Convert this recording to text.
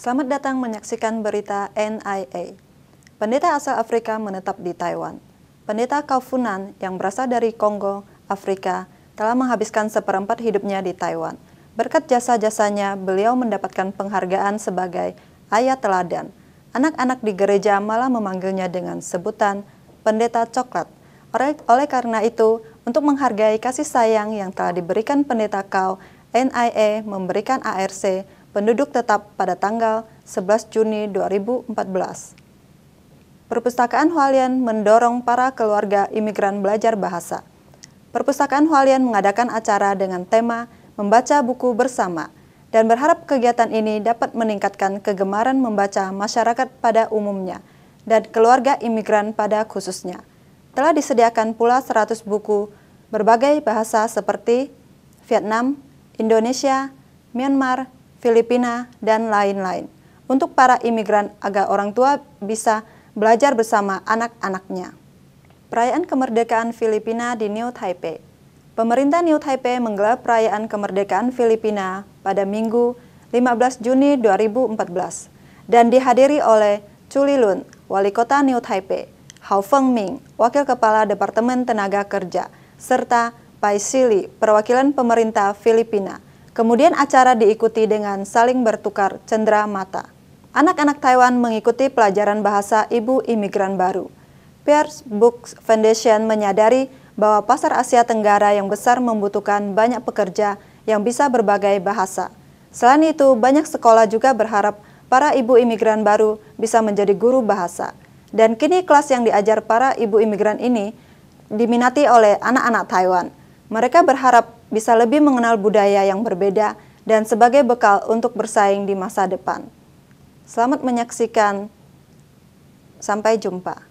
Selamat datang menyaksikan berita NIA. Pendeta asal Afrika menetap di Taiwan. Pendeta Kaufunan yang berasal dari Kongo, Afrika, telah menghabiskan seperempat hidupnya di Taiwan. Berkat jasa-jasanya, beliau mendapatkan penghargaan sebagai ayah teladan. Anak-anak di gereja malah memanggilnya dengan sebutan Pendeta Coklat. Oleh, oleh karena itu, untuk menghargai kasih sayang yang telah diberikan pendeta Kau, NIA memberikan ARC penduduk tetap pada tanggal 11 Juni 2014. Perpustakaan Hualien mendorong para keluarga imigran belajar bahasa. Perpustakaan Hualien mengadakan acara dengan tema membaca buku bersama dan berharap kegiatan ini dapat meningkatkan kegemaran membaca masyarakat pada umumnya dan keluarga imigran pada khususnya. Telah disediakan pula 100 buku berbagai bahasa seperti Vietnam, Indonesia, Myanmar, Filipina, dan lain-lain. Untuk para imigran agar orang tua bisa belajar bersama anak-anaknya. Perayaan kemerdekaan Filipina di New Taipei Pemerintah New Taipei menggelar perayaan kemerdekaan Filipina pada Minggu 15 Juni 2014 dan dihadiri oleh Chuli Lun, Wali Kota New Taipei, Hao Feng Ming, Wakil Kepala Departemen Tenaga Kerja, serta Pai Sili, Perwakilan Pemerintah Filipina. Kemudian acara diikuti dengan saling bertukar cendera mata. Anak-anak Taiwan mengikuti pelajaran bahasa ibu imigran baru. Pierce Books Foundation menyadari bahwa pasar Asia Tenggara yang besar membutuhkan banyak pekerja yang bisa berbagai bahasa. Selain itu, banyak sekolah juga berharap para ibu imigran baru bisa menjadi guru bahasa. Dan kini kelas yang diajar para ibu imigran ini diminati oleh anak-anak Taiwan. Mereka berharap bisa lebih mengenal budaya yang berbeda dan sebagai bekal untuk bersaing di masa depan. Selamat menyaksikan. Sampai jumpa.